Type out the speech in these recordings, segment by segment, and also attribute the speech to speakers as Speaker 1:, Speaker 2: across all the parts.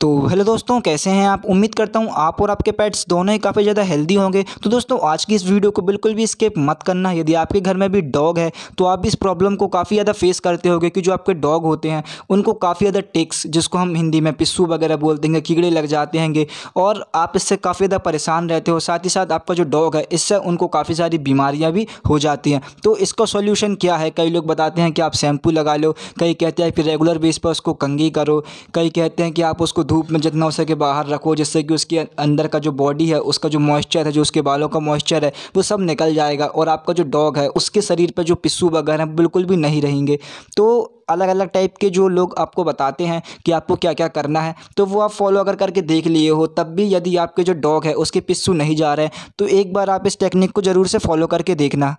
Speaker 1: तो हेलो दोस्तों कैसे हैं आप उम्मीद करता हूँ आप और आपके पेट्स दोनों ही काफ़ी ज़्यादा हेल्दी होंगे तो दोस्तों आज की इस वीडियो को बिल्कुल भी स्किप मत करना यदि आपके घर में भी डॉग है तो आप भी इस प्रॉब्लम को काफ़ी ज़्यादा फेस करते हो कि जो आपके डॉग होते हैं उनको काफ़ी ज़्यादा टिक्स जिसको हम हिंदी में पिस्सू वगैरह बोलते हैं कीड़े लग जाते हैंगे और आप इससे काफ़ी ज़्यादा परेशान रहते हो साथ ही साथ आपका जो डॉग है इससे उनको काफ़ी सारी बीमारियाँ भी हो जाती हैं तो इसका सोल्यूशन क्या है कई लोग बताते हैं कि आप शैम्पू लगा लो कई कहते हैं कि रेगुलर बेस पर उसको कंगी करो कई कहते हैं कि आप उसको धूप में जितना हो सके बाहर रखो जिससे कि उसके अंदर का जो बॉडी है उसका जो मॉइस्चर है जो उसके बालों का मॉइस्चर है वो सब निकल जाएगा और आपका जो डॉग है उसके शरीर पर जो पिस्सू वगैरह हैं बिल्कुल भी नहीं रहेंगे तो अलग अलग टाइप के जो लोग आपको बताते हैं कि आपको क्या क्या करना है तो वो आप फॉलो अगर करके देख लिए हो तब भी यदि आपके जो डॉग है उसके पिस्सू नहीं जा रहे हैं तो एक बार आप इस टेक्निक को ज़रूर से फॉलो करके देखना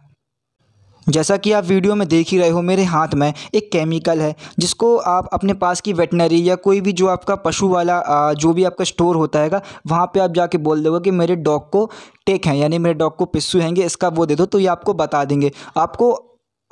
Speaker 1: जैसा कि आप वीडियो में देख ही रहे हो मेरे हाथ में एक केमिकल है जिसको आप अपने पास की वेटनरी या कोई भी जो आपका पशु वाला जो भी आपका स्टोर होता है वहाँ पे आप जाके बोल दोगे कि मेरे डॉग को टेक हैं यानी मेरे डॉग को पिस्सू हैंगे इसका वो दे दो तो ये आपको बता देंगे आपको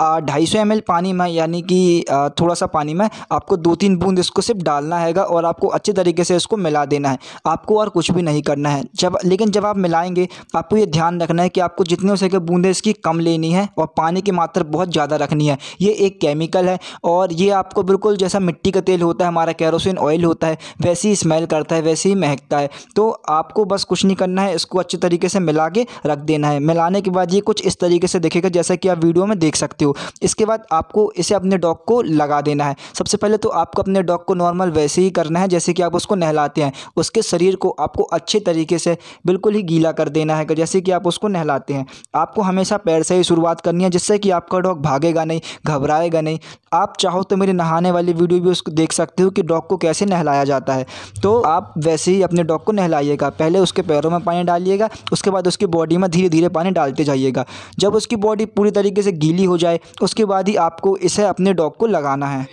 Speaker 1: ढाई सौ एम पानी में यानी कि थोड़ा सा पानी में आपको दो तीन बूंद इसको सिर्फ डालना हैगा और आपको अच्छे तरीके से इसको मिला देना है आपको और कुछ भी नहीं करना है जब लेकिन जब आप मिलाएंगे आपको ये ध्यान रखना है कि आपको जितनी हो सके बूंदें इसकी कम लेनी है और पानी की मात्रा बहुत ज़्यादा रखनी है ये एक केमिकल है और ये आपको बिल्कुल जैसा मिट्टी का तेल होता है हमारा कैरोसिन ऑयल होता है वैसे ही स्मेल करता है वैसे ही महकता है तो आपको बस कुछ नहीं करना है इसको अच्छे तरीके से मिला के रख देना है मिलाने के बाद ये कुछ इस तरीके से दिखेगा जैसा कि आप वीडियो में देख सकते हो सकते हो इसके बाद आपको इसे अपने डॉग को लगा देना है सबसे पहले तो आपको अपने डॉग को नॉर्मल वैसे ही करना है जैसे कि आप उसको नहलाते हैं उसके शरीर को आपको अच्छे तरीके से बिल्कुल ही गीला कर देना है जैसे कि आप उसको नहलाते हैं आपको हमेशा पैर से ही शुरुआत करनी है जिससे कि आपका डॉग भागेगा नहीं घबराएगा नहीं आप चाहो तो मेरे नहाने वाली वीडियो भी उसको देख सकते हो कि डॉग को कैसे नहलाया जाता है तो आप वैसे ही अपने डॉग को नहलाइएगा पहले उसके पैरों में पानी डालिएगा उसके बाद उसकी बॉडी में धीरे धीरे पानी डालते जाइएगा जब उसकी बॉडी पूरी तरीके से गीली हो जाए जाए उसके बाद ही आपको इसे अपने डॉग को लगाना है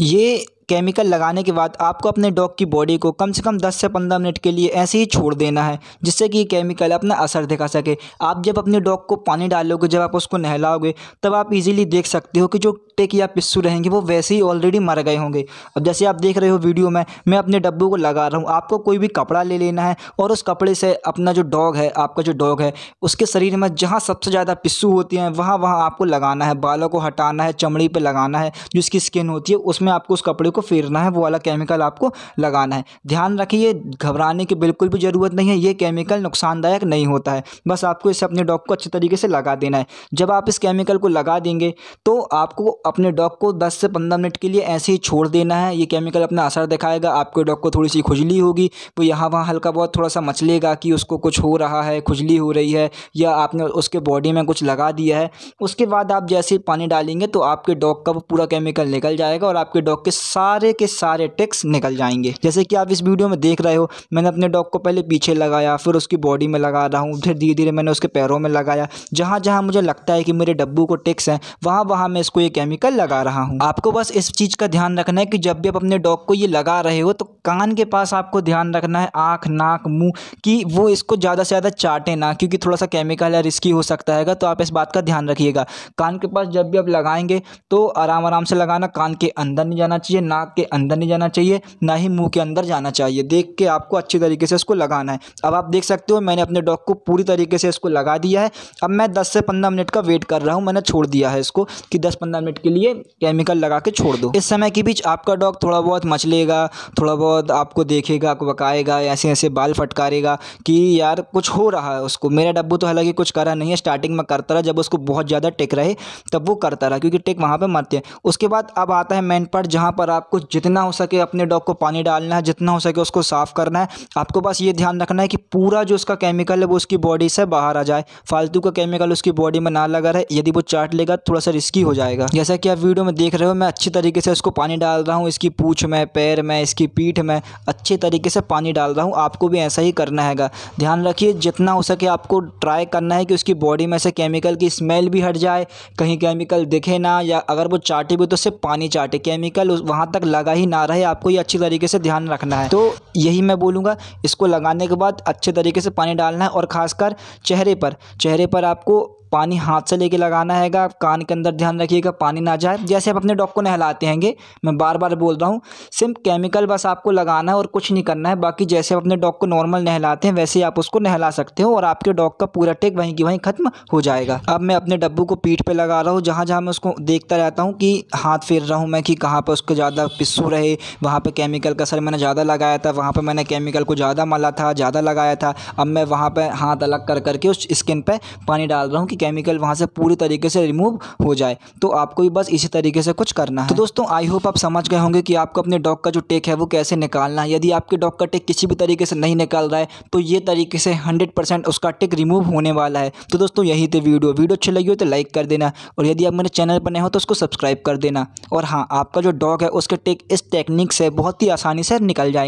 Speaker 1: ये केमिकल लगाने के बाद आपको अपने डॉग की बॉडी को कम से कम 10 से 15 मिनट के लिए ऐसे ही छोड़ देना है जिससे कि केमिकल अपना असर दिखा सके आप जब अपने डॉग को पानी डालोगे जब आप उसको नहलाओगे तब आप इजीली देख सकते हो कि जो टेक या पिस्सू रहेंगे वो वैसे ही ऑलरेडी मर गए होंगे अब जैसे आप देख रहे हो वीडियो में मैं अपने डब्बू को लगा रहा हूँ आपको कोई भी कपड़ा ले लेना है और उस कपड़े से अपना जो डॉग है आपका जो डॉग है उसके शरीर में जहाँ सबसे ज़्यादा पिस्सू होती हैं वहाँ वहाँ आपको लगाना है बालों को हटाना है चमड़ी पर लगाना है जिसकी स्किन होती है उसमें आपको उस कपड़े को फेरना है वो वाला केमिकल आपको लगाना है ध्यान रखिए घबराने की बिल्कुल भी ज़रूरत नहीं है ये केमिकल नुकसानदायक नहीं होता है बस आपको इसे अपने डॉग को अच्छे तरीके से लगा देना है जब आप इस केमिकल को लगा देंगे तो आपको अपने डॉग को दस से पंद्रह मिनट के लिए ऐसे ही छोड़ देना है ये केमिकल अपना असर दिखाएगा आपके डॉग को थोड़ी सी खुजली होगी वो यहाँ वहाँ हल्का बहुत थोड़ा सा मचलेगा कि उसको कुछ हो रहा है खुजली हो रही है या आपने उसके बॉडी में कुछ लगा दिया है उसके बाद आप जैसे पानी डालेंगे तो आपके डॉग का वो पूरा केमिकल निकल जाएगा और आपके डॉग के साथ सारे के सारे टिक्स निकल जाएंगे जैसे कि आप इस वीडियो में देख रहे हो मैंने अपने डॉग को पहले पीछे लगाया फिर उसकी बॉडी में लगा रहा हूँ फिर धीरे धीरे मैंने उसके पैरों में लगाया जहाँ जहाँ मुझे लगता है कि मेरे डब्बू को टिक्स हैं वहाँ वहाँ मैं इसको ये केमिकल लगा रहा हूँ आपको बस इस चीज़ का ध्यान रखना है कि जब भी आप अपने डॉग को ये लगा रहे हो तो कान के पास आपको ध्यान रखना है आँख नाक मुँह कि वो इसको ज़्यादा से ज़्यादा चाटे ना क्योंकि थोड़ा सा केमिकल या रिस्की हो सकता है तो आप इस बात का ध्यान रखिएगा कान के पास जब भी आप लगाएंगे तो आराम आराम से लगाना कान के अंदर नहीं जाना चाहिए ना नाक के अंदर नहीं जाना चाहिए ना ही मुंह के अंदर जाना चाहिए देख के आपको अच्छी तरीके से इसको लगाना है अब आप देख सकते हो मैंने अपने डॉग को पूरी तरीके से इसको लगा दिया है अब मैं दस से पंद्रह मिनट का वेट कर रहा हूँ मैंने छोड़ दिया है इसको कि दस पंद्रह मिनट के लिए केमिकल लगा के छोड़ दो इस समय के बीच आपका डॉग थोड़ा बहुत मचलेगा थोड़ा बहुत आपको देखेगा पकाएगा बकाएगा ऐसे ऐसे बाल फटकारेगा कि यार कुछ हो रहा है उसको मेरा डब्बू तो हालांकि कुछ करा नहीं है स्टार्टिंग में करता रहा जब उसको बहुत ज़्यादा टिक रहे तब वो करता रहा क्योंकि टिक वहाँ पर मरते हैं उसके बाद अब आता है मेन पार्ट जहाँ पर आप आपको जितना हो सके अपने डॉग को पानी डालना है जितना हो सके उसको साफ़ करना है आपको बस ये ध्यान रखना है कि पूरा जो उसका केमिकल है वो उसकी बॉडी से बाहर आ जाए फालतू का केमिकल उसकी बॉडी में ना लगा रहे यदि वो चाट लेगा थोड़ा सा रिस्की हो जाएगा जैसा कि आप वीडियो में देख रहे हो मैं अच्छी तरीके से उसको पानी डाल रहा हूँ इसकी पूछ में पैर में इसकी पीठ में अच्छे तरीके से पानी डाल रहा हूँ आपको भी ऐसा ही करना हैगा ध्यान रखिए जितना हो सके आपको ट्राई करना है कि उसकी बॉडी में से केमिकल की स्मेल भी हट जाए कहीं केमिकल दिखे ना या अगर वो चाटे भी तो सिर्फ पानी चाटे केमिकल वहाँ तक लगा ही ना रहे आपको ये अच्छी तरीके से ध्यान रखना है तो यही मैं बोलूँगा इसको लगाने के बाद अच्छे तरीके से पानी डालना है और ख़ासकर चेहरे पर चेहरे पर आपको पानी हाथ से लेके लगाना हैगा कान के अंदर ध्यान रखिएगा पानी ना जाए जैसे आप अपने डॉग को नहलाते हैंगे मैं बार बार बोल रहा हूँ सिर्फ केमिकल बस आपको लगाना है और कुछ नहीं करना है बाकी जैसे आप अपने डॉग को नॉर्मल नहलाते हैं वैसे ही आप उसको नहला सकते हो और आपके डॉग का पूरा टेक वहीं की वहीं खत्म हो जाएगा अब मैं अपने डब्बू को पीठ पर लगा रहा हूँ जहाँ जहाँ मैं उसको देखता रहता हूँ कि हाथ फेर रहा हूँ मैं कि कहाँ पर उसको ज़्यादा पिस्सू रहे वहाँ पर केमिकल का सर मैंने ज़्यादा लगाया था वहाँ पर मैंने केमिकल को ज़्यादा मला था ज़्यादा लगाया था अब मैं वहाँ पर हाथ अलग कर करके उस स्किन पर पानी डाल रहा हूँ कि केमिकल वहाँ से पूरी तरीके से रिमूव हो जाए तो आपको भी बस इसी तरीके से कुछ करना है तो दोस्तों आई होप आप समझ गए होंगे कि आपको अपने डॉग का जो टेक है वो कैसे निकालना है यदि आपके डॉग का टेक किसी भी तरीके से नहीं निकाल रहा है तो ये तरीके से हंड्रेड उसका टेक रिमूव होने वाला है तो दोस्तों यही थे वीडियो वीडियो अच्छी लगी हो तो लाइक कर देना और यदि आप मेरे चैनल पर नए हो तो उसको सब्सक्राइब कर देना और हाँ आपका जो डॉग है उसके टेक इस टेक्निक से बहुत ही आसानी से निकल जाएंगे